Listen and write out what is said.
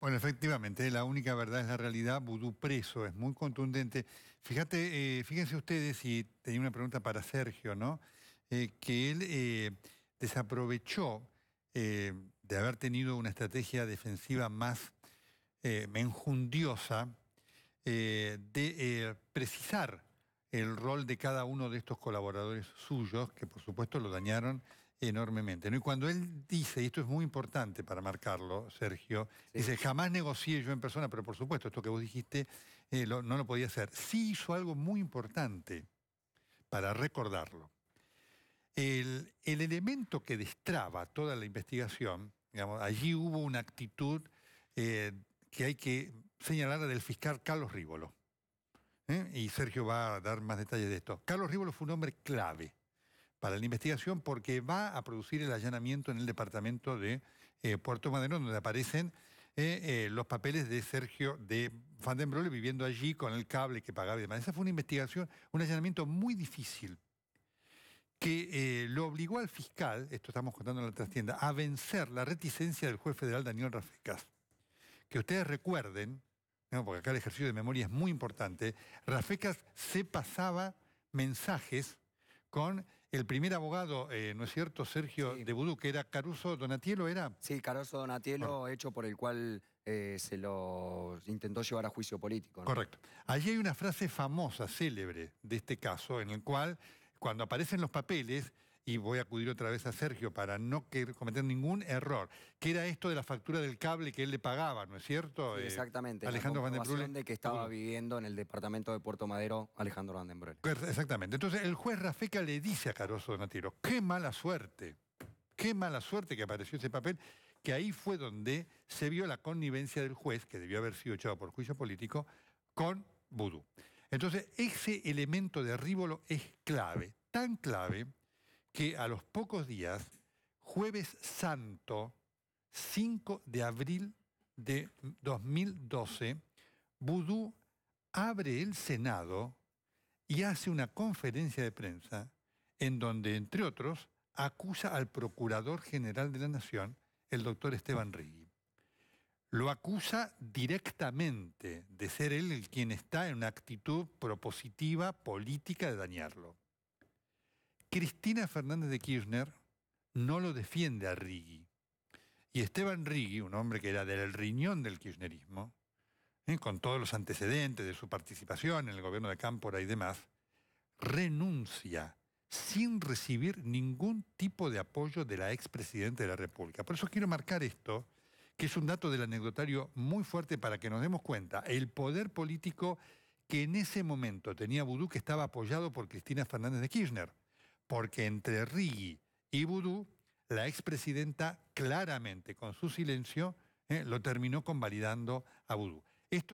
Bueno, efectivamente, la única verdad es la realidad, vudú preso, es muy contundente. Fíjate, eh, fíjense ustedes, y tenía una pregunta para Sergio, ¿no? Eh, que él eh, desaprovechó de haber tenido una estrategia defensiva más menjundiosa, de precisar el rol de cada uno de estos colaboradores suyos, que por supuesto lo dañaron enormemente. Y cuando él dice, y esto es muy importante para marcarlo, Sergio, dice, jamás negocié yo en persona, pero por supuesto, esto que vos dijiste eh, no lo podía hacer. Sí hizo algo muy importante para recordarlo. El, elemento que destraba toda la investigación, allí hubo una actitud eh, que hay que señalar del fiscal Carlos Rívolo. ¿eh? Y Sergio va a dar más detalles de esto. Carlos Rívolo fue un hombre clave para la investigación porque va a producir el allanamiento en el departamento de eh, Puerto Madero, donde aparecen eh, eh, los papeles de Sergio de Van Broglie viviendo allí con el cable que pagaba y demás. Esa fue una investigación, un allanamiento muy difícil que lo obligó al fiscal, esto estamos contando en la trastienda, a vencer la reticencia del juez federal Daniel Rafecas. Que ustedes recuerden, porque acá el ejercicio de memoria es muy importante, Rafecas se pasaba mensajes con el primer abogado, eh, ¿no es cierto, Sergio, de Vudú, que era Caruso Donatielo, ¿era? Sí, Caruso Donatielo, hecho por el cual eh, se lo intentó llevar a juicio político. Correcto. Allí hay una frase famosa, célebre, de este caso, en el cual, cuando aparecen los papeles, y voy a acudir otra vez a Sergio para no cometer ningún error, que era esto de la factura del cable que él le pagaba, ¿no es cierto? Eh, exactamente. Alejandro la de que estaba viviendo en el departamento de Puerto Madero Alejandro Van pues, Exactamente. Entonces el juez Rafeca le dice a Caroso Donatiro, qué mala suerte, qué mala suerte que apareció ese papel, que ahí fue donde se vio la connivencia del juez, que debió haber sido echado por juicio político, con Vudú. Entonces, ese elemento de Rívolo es clave, tan clave que a los pocos días, jueves santo, 5 de abril de 2012, Vudú abre el Senado y hace una conferencia de prensa en donde, entre otros, acusa al Procurador General de la Nación, el doctor Esteban Rigui, Lo acusa directamente de ser él el quien está en una actitud propositiva, política, de dañarlo. Cristina Fernández de Kirchner no lo defiende a Rigi. Y Esteban Rigi, un hombre que era del riñón del kirchnerismo, ¿eh? con todos los antecedentes de su participación en el gobierno de Cámpora y demás, renuncia sin recibir ningún tipo de apoyo de la expresidenta de la República. Por eso quiero marcar esto, que es un dato del anecdotario muy fuerte para que nos demos cuenta, el poder político que en ese momento tenía Vudú que estaba apoyado por Cristina Fernández de Kirchner porque entre Rigi y Vudú, la expresidenta claramente con su silencio eh, lo terminó convalidando a Vudú.